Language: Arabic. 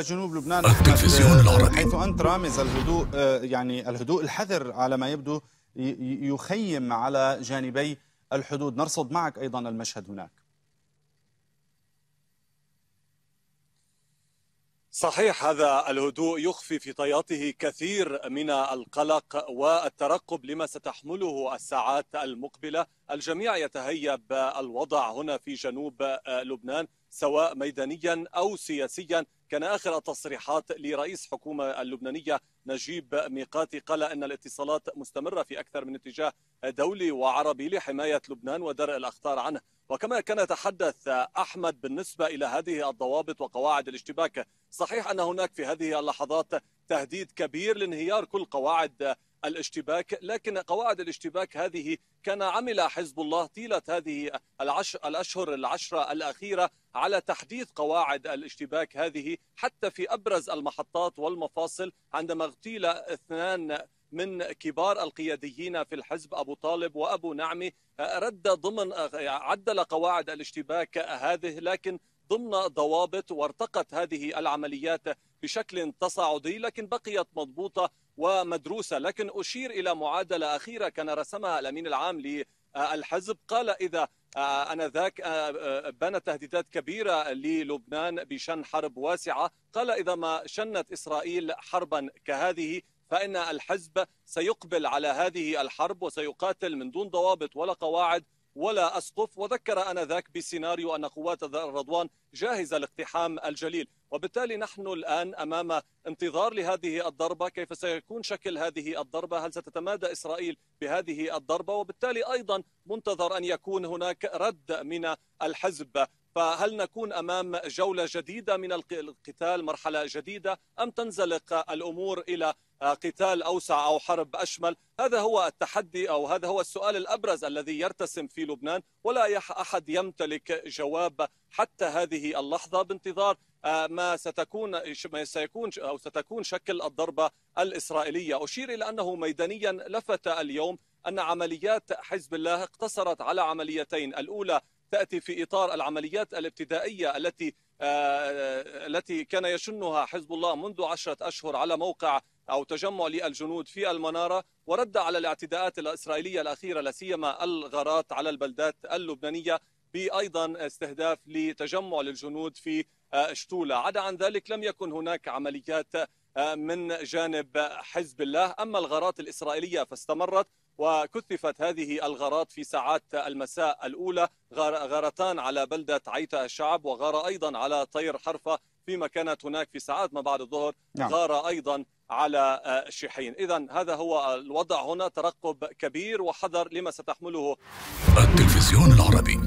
جنوب لبنان التلفزيون آه، العربي حيث انت رامز الهدوء آه، يعني الهدوء الحذر على ما يبدو يخيم على جانبي الحدود نرصد معك ايضا المشهد هناك صحيح هذا الهدوء يخفي في طياته كثير من القلق والترقب لما ستحمله الساعات المقبله الجميع يتهيب الوضع هنا في جنوب آه، لبنان سواء ميدانيا او سياسيا كان اخر التصريحات لرئيس حكومه اللبنانيه نجيب ميقاتي قال ان الاتصالات مستمره في اكثر من اتجاه دولي وعربي لحمايه لبنان ودرء الاخطار عنه وكما كان يتحدث احمد بالنسبه الى هذه الضوابط وقواعد الاشتباك صحيح ان هناك في هذه اللحظات تهديد كبير لانهيار كل قواعد الاشتباك لكن قواعد الاشتباك هذه كان عمل حزب الله طيلة هذه العشر الأشهر العشرة الأخيرة على تحديث قواعد الاشتباك هذه حتى في أبرز المحطات والمفاصل عندما اغتيل اثنان من كبار القياديين في الحزب ابو طالب وابو نعمي رد ضمن عدل قواعد الاشتباك هذه لكن ضمن ضوابط وارتقت هذه العمليات بشكل تصاعدي لكن بقيت مضبوطة ومدروسة لكن أشير إلى معادلة أخيرة كان رسمها الأمين العام للحزب قال إذا آنذاك آه، آه، بنى تهديدات كبيرة للبنان بشن حرب واسعة قال إذا ما شنت إسرائيل حربا كهذه فإن الحزب سيقبل على هذه الحرب وسيقاتل من دون ضوابط ولا قواعد ولا أسقف وذكر أنذاك بسيناريو أن قوات الرضوان جاهزة لاقتحام الجليل وبالتالي نحن الآن أمام انتظار لهذه الضربة كيف سيكون شكل هذه الضربة هل ستتمادى إسرائيل بهذه الضربة وبالتالي أيضا منتظر أن يكون هناك رد من الحزب فهل نكون امام جوله جديده من القتال مرحله جديده ام تنزلق الامور الى آه، قتال اوسع او حرب اشمل هذا هو التحدي او هذا هو السؤال الابرز الذي يرتسم في لبنان ولا احد يمتلك جواب حتى هذه اللحظه بانتظار آه، ما ستكون ما سيكون او ستكون شكل الضربه الاسرائيليه اشير الى انه ميدانيا لفت اليوم ان عمليات حزب الله اقتصرت على عمليتين الاولى تاتي في اطار العمليات الابتدائيه التي آه، آه، التي كان يشنها حزب الله منذ عشرة أشهر على موقع أو تجمع للجنود في المنارة ورد على الاعتداءات الإسرائيلية الأخيرة لاسيما الغارات على البلدات اللبنانية بأيضا استهداف لتجمع للجنود في آه، شتولة عدا عن ذلك لم يكن هناك عمليات من جانب حزب الله أما الغارات الإسرائيلية فاستمرت وكثفت هذه الغارات في ساعات المساء الأولى غارتان على بلدة عيتا الشعب وغار أيضا على طير حرفة فيما كانت هناك في ساعات ما بعد الظهر نعم. أيضا على الشحين آه، إذا هذا هو الوضع هنا ترقب كبير وحذر لما ستحمله التلفزيون العربي